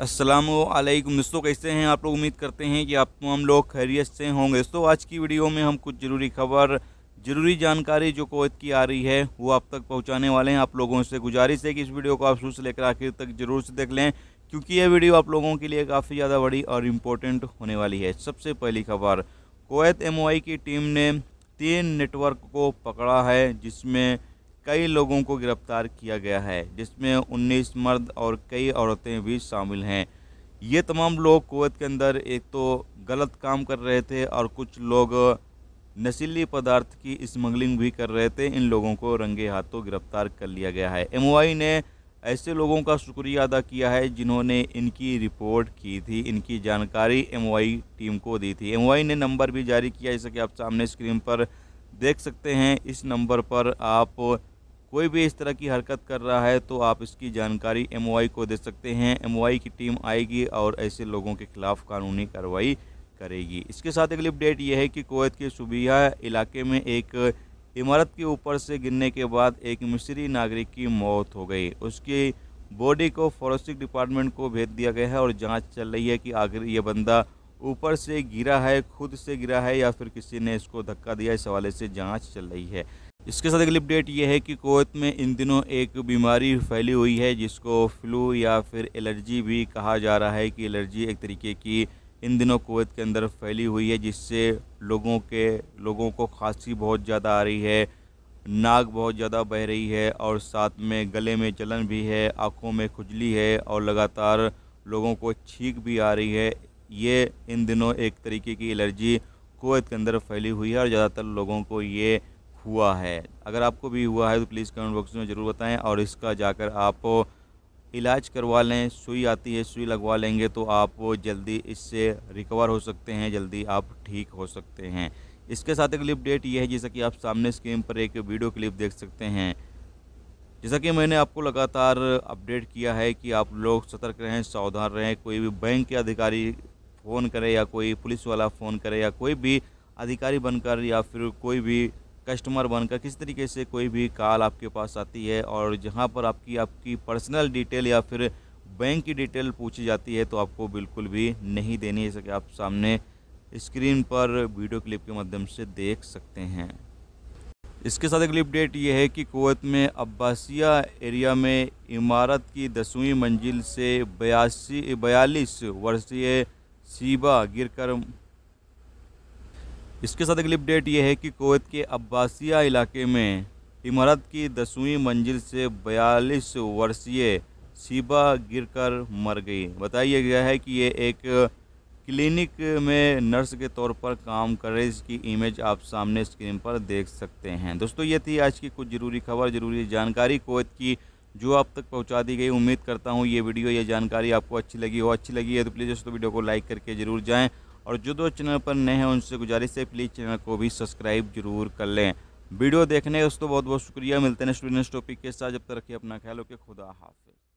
असलम दोस्तों कैसे हैं आप लोग उम्मीद करते हैं कि आप हम लोग खैरियत से होंगे दोस्तों आज की वीडियो में हम कुछ ज़रूरी खबर ज़रूरी जानकारी जो कोवैत की आ रही है वो आप तक पहुंचाने वाले हैं आप लोगों से गुजारिश है कि इस वीडियो को आप शुरू से लेकर आखिर तक ज़रूर से देख लें क्योंकि ये वीडियो आप लोगों के लिए काफ़ी ज़्यादा बड़ी और इम्पोर्टेंट होने वाली है सबसे पहली खबर कोवैत एम की टीम ने तीन नेटवर्क को पकड़ा है जिसमें कई लोगों को गिरफ्तार किया गया है जिसमें 19 मर्द और कई औरतें भी शामिल हैं ये तमाम लोग कुवैत के अंदर एक तो गलत काम कर रहे थे और कुछ लोग नशीली पदार्थ की स्मगलिंग भी कर रहे थे इन लोगों को रंगे हाथों गिरफ्तार कर लिया गया है एम ने ऐसे लोगों का शुक्रिया अदा किया है जिन्होंने इनकी रिपोर्ट की थी इनकी जानकारी एम टीम को दी थी एम ने नंबर भी जारी किया जैसा कि आप सामने स्क्रीन पर देख सकते हैं इस नंबर पर आप कोई भी इस तरह की हरकत कर रहा है तो आप इसकी जानकारी एम को दे सकते हैं एम की टीम आएगी और ऐसे लोगों के खिलाफ कानूनी कार्रवाई करेगी इसके साथ अगली अपडेट यह है कि कोवैत के शुबिया इलाके में एक इमारत के ऊपर से गिरने के बाद एक मिस्री नागरिक की मौत हो गई उसकी बॉडी को फॉरेंसिक डिपार्टमेंट को भेज दिया गया है और जांच चल रही है कि आखिर ये बंदा ऊपर से गिरा है खुद से गिरा है या फिर किसी ने इसको धक्का दिया इस हवाले से जांच चल रही है इसके साथ अगली अपडेट ये है कि कोवत में इन दिनों एक बीमारी फैली हुई है जिसको फ्लू या फिर एलर्जी भी कहा जा रहा है कि एलर्जी एक तरीके की इन दिनों कोवत के अंदर फैली हुई है जिससे लोगों के लोगों को खांसी बहुत ज़्यादा आ रही है नाक बहुत ज़्यादा बह रही है और साथ में गले में जलन भी है आँखों में खुजली है और लगातार लोगों को छींक भी आ रही है ये इन दिनों एक तरीके की एलर्जी कोवत के अंदर फैली हुई है और ज़्यादातर लोगों को ये हुआ है अगर आपको भी हुआ है तो प्लीज़ कमेंट बॉक्स में ज़रूर बताएं और इसका जाकर आप इलाज करवा लें सुई आती है सुई लगवा लेंगे तो आप जल्दी इससे रिकवर हो सकते हैं जल्दी आप ठीक हो सकते हैं इसके साथ एक क्लिप डेट ये है जैसा कि आप सामने स्क्रीन पर एक वीडियो क्लिप देख सकते हैं जैसा कि मैंने आपको लगातार अपडेट किया है कि आप लोग सतर्क रहें सावधान रहें कोई भी बैंक के अधिकारी फ़ोन करे या कोई पुलिस वाला फ़ोन करे या कोई भी अधिकारी बनकर या फिर कोई भी कस्टमर बनकर किस तरीके से कोई भी कॉल आपके पास आती है और जहाँ पर आपकी आपकी पर्सनल डिटेल या फिर बैंक की डिटेल पूछी जाती है तो आपको बिल्कुल भी नहीं देनी है कि आप सामने स्क्रीन पर वीडियो क्लिप के माध्यम से देख सकते हैं इसके साथ अगली अपडेट ये है कि कुवैत में अब्बासिया एरिया में इमारत की दसवीं मंजिल से बयासी बयालीस वर्षीय सीबा गिरकर इसके साथ अगली अपडेट यह है कि कोवैत के अब्बासिया इलाके में इमारत की दसवीं मंजिल से बयालीस वर्षीय गिर गिरकर मर गई बताया गया है कि ये एक क्लिनिक में नर्स के तौर पर काम कर रही इसकी इमेज आप सामने स्क्रीन पर देख सकते हैं दोस्तों ये थी आज की कुछ ज़रूरी खबर ज़रूरी जानकारी कोवैत की जो आप तक पहुंचा दी गई उम्मीद करता हूं ये वीडियो ये जानकारी आपको अच्छी लगी हो अच्छी लगी है तो प्लीज़ दोस्तों वीडियो को लाइक करके ज़रूर जाएँ और जो दो चैनल पर नए हैं उनसे गुजारिश है प्लीज़ चैनल को भी सब्सक्राइब जरूर कर लें वीडियो देखने का दोस्तों बहुत बहुत शुक्रिया मिलते हैं स्टूडेंट्स टॉपिक के साथ जब तक रखिए अपना ख्याल ओके खुदा हाफिज़